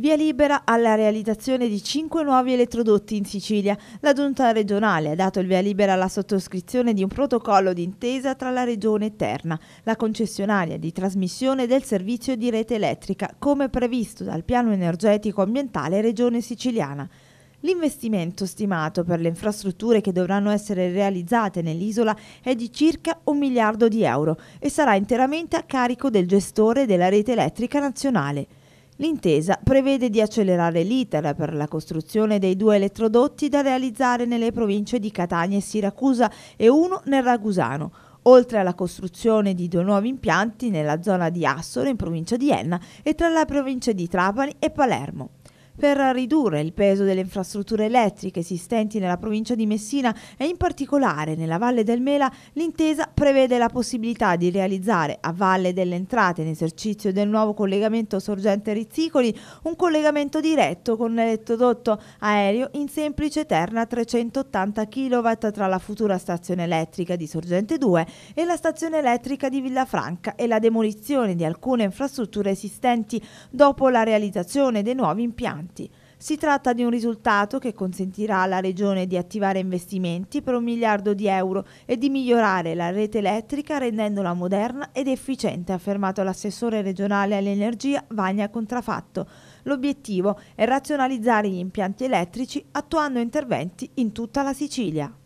Via libera alla realizzazione di cinque nuovi elettrodotti in Sicilia. La giunta regionale ha dato il via libera alla sottoscrizione di un protocollo d'intesa tra la regione Terna, la concessionaria di trasmissione del servizio di rete elettrica, come previsto dal piano energetico ambientale regione siciliana. L'investimento stimato per le infrastrutture che dovranno essere realizzate nell'isola è di circa un miliardo di euro e sarà interamente a carico del gestore della rete elettrica nazionale. L'intesa prevede di accelerare l'iter per la costruzione dei due elettrodotti da realizzare nelle province di Catania e Siracusa e uno nel Ragusano, oltre alla costruzione di due nuovi impianti nella zona di Assoro in provincia di Enna e tra le province di Trapani e Palermo per ridurre il peso delle infrastrutture elettriche esistenti nella provincia di Messina e in particolare nella Valle del Mela, l'intesa prevede la possibilità di realizzare a valle delle entrate in esercizio del nuovo collegamento sorgente Rizzicoli un collegamento diretto con l'elettrodotto aereo in semplice terna 380 kW tra la futura stazione elettrica di Sorgente 2 e la stazione elettrica di Villafranca e la demolizione di alcune infrastrutture esistenti dopo la realizzazione dei nuovi impianti avanti. Si tratta di un risultato che consentirà alla Regione di attivare investimenti per un miliardo di euro e di migliorare la rete elettrica rendendola moderna ed efficiente, ha affermato l'assessore regionale all'energia Vagna Contrafatto. L'obiettivo è razionalizzare gli impianti elettrici attuando interventi in tutta la Sicilia.